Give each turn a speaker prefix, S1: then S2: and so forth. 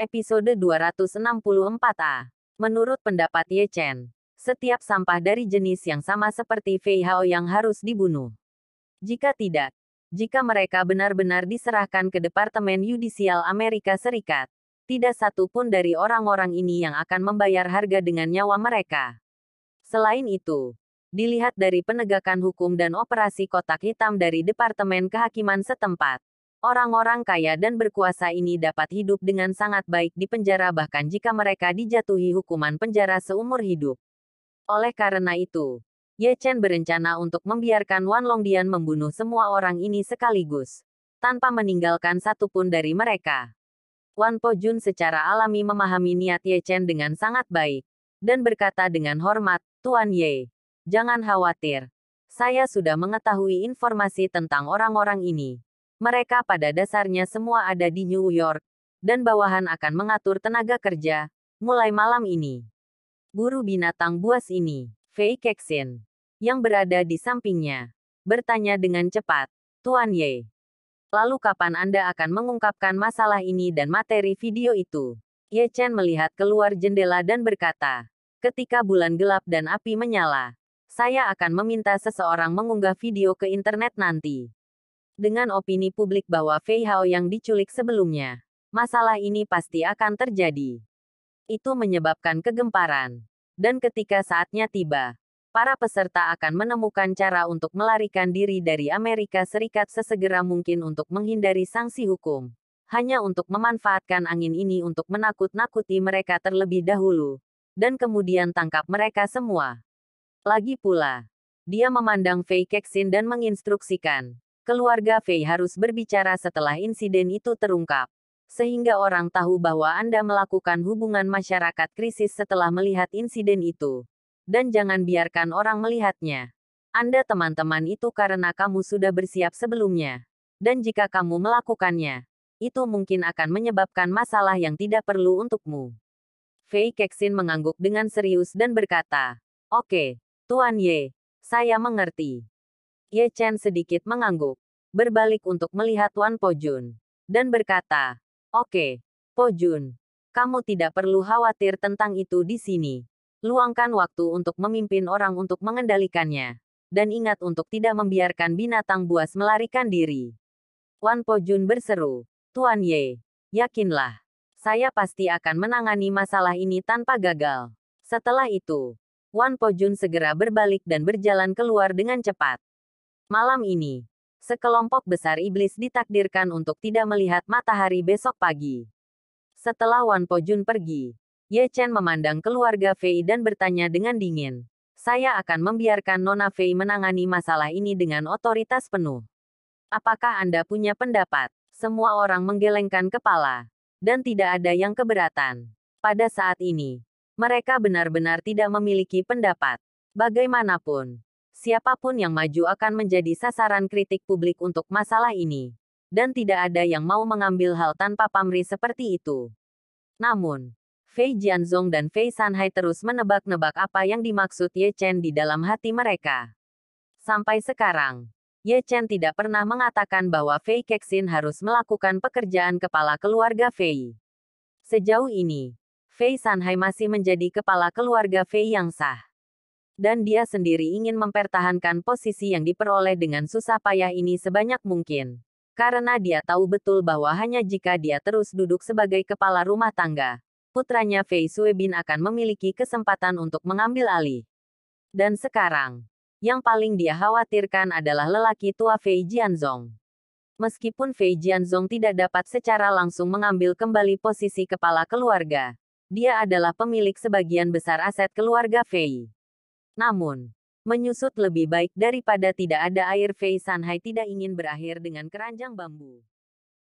S1: episode 264a. Menurut pendapat Ye Chen, setiap sampah dari jenis yang sama seperti Fei Hao yang harus dibunuh. Jika tidak, jika mereka benar-benar diserahkan ke Departemen Yudisial Amerika Serikat, tidak satu pun dari orang-orang ini yang akan membayar harga dengan nyawa mereka. Selain itu, dilihat dari penegakan hukum dan operasi kotak hitam dari Departemen Kehakiman setempat, Orang-orang kaya dan berkuasa ini dapat hidup dengan sangat baik di penjara bahkan jika mereka dijatuhi hukuman penjara seumur hidup. Oleh karena itu, Ye Chen berencana untuk membiarkan Wan Longdian membunuh semua orang ini sekaligus, tanpa meninggalkan satupun dari mereka. Wan Po Jun secara alami memahami niat Ye Chen dengan sangat baik, dan berkata dengan hormat, Tuan Ye, jangan khawatir. Saya sudah mengetahui informasi tentang orang-orang ini mereka pada dasarnya semua ada di New York, dan bawahan akan mengatur tenaga kerja, mulai malam ini. Buru binatang buas ini, Fei Kexin, yang berada di sampingnya, bertanya dengan cepat, Tuan Ye. Lalu kapan Anda akan mengungkapkan masalah ini dan materi video itu? Ye Chen melihat keluar jendela dan berkata, ketika bulan gelap dan api menyala, saya akan meminta seseorang mengunggah video ke internet nanti dengan opini publik bahwa Fei Hao yang diculik sebelumnya. Masalah ini pasti akan terjadi. Itu menyebabkan kegemparan. Dan ketika saatnya tiba, para peserta akan menemukan cara untuk melarikan diri dari Amerika Serikat sesegera mungkin untuk menghindari sanksi hukum. Hanya untuk memanfaatkan angin ini untuk menakut-nakuti mereka terlebih dahulu, dan kemudian tangkap mereka semua. Lagi pula, dia memandang Fei Kexin dan menginstruksikan, Keluarga Fei harus berbicara setelah insiden itu terungkap. Sehingga orang tahu bahwa Anda melakukan hubungan masyarakat krisis setelah melihat insiden itu. Dan jangan biarkan orang melihatnya. Anda teman-teman itu karena kamu sudah bersiap sebelumnya. Dan jika kamu melakukannya, itu mungkin akan menyebabkan masalah yang tidak perlu untukmu. Fei Keksin mengangguk dengan serius dan berkata, Oke, Tuan Ye, saya mengerti. Ye Chen sedikit mengangguk, berbalik untuk melihat Wan Po Jun dan berkata, Oke, Po Jun, kamu tidak perlu khawatir tentang itu di sini. Luangkan waktu untuk memimpin orang untuk mengendalikannya. Dan ingat untuk tidak membiarkan binatang buas melarikan diri. Wan Po Jun berseru, Tuan Ye, yakinlah. Saya pasti akan menangani masalah ini tanpa gagal. Setelah itu, Wan Po Jun segera berbalik dan berjalan keluar dengan cepat. Malam ini, sekelompok besar iblis ditakdirkan untuk tidak melihat matahari besok pagi. Setelah Wan Po Jun pergi, Ye Chen memandang keluarga Fei dan bertanya dengan dingin. Saya akan membiarkan Nona Fei menangani masalah ini dengan otoritas penuh. Apakah Anda punya pendapat? Semua orang menggelengkan kepala. Dan tidak ada yang keberatan. Pada saat ini, mereka benar-benar tidak memiliki pendapat. Bagaimanapun, siapapun yang maju akan menjadi sasaran kritik publik untuk masalah ini. Dan tidak ada yang mau mengambil hal tanpa pamrih seperti itu. Namun, Fei Jianzong dan Fei Sanhai terus menebak-nebak apa yang dimaksud Ye Chen di dalam hati mereka. Sampai sekarang, Ye Chen tidak pernah mengatakan bahwa Fei Kexin harus melakukan pekerjaan kepala keluarga Fei. Sejauh ini, Fei Sanhai masih menjadi kepala keluarga Fei yang sah dan dia sendiri ingin mempertahankan posisi yang diperoleh dengan susah payah ini sebanyak mungkin. Karena dia tahu betul bahwa hanya jika dia terus duduk sebagai kepala rumah tangga, putranya Fei Suebin akan memiliki kesempatan untuk mengambil alih. Dan sekarang, yang paling dia khawatirkan adalah lelaki tua Fei Jianzong. Meskipun Fei Jianzong tidak dapat secara langsung mengambil kembali posisi kepala keluarga, dia adalah pemilik sebagian besar aset keluarga Fei. Namun, menyusut lebih baik daripada tidak ada air Fei Sanhai tidak ingin berakhir dengan keranjang bambu.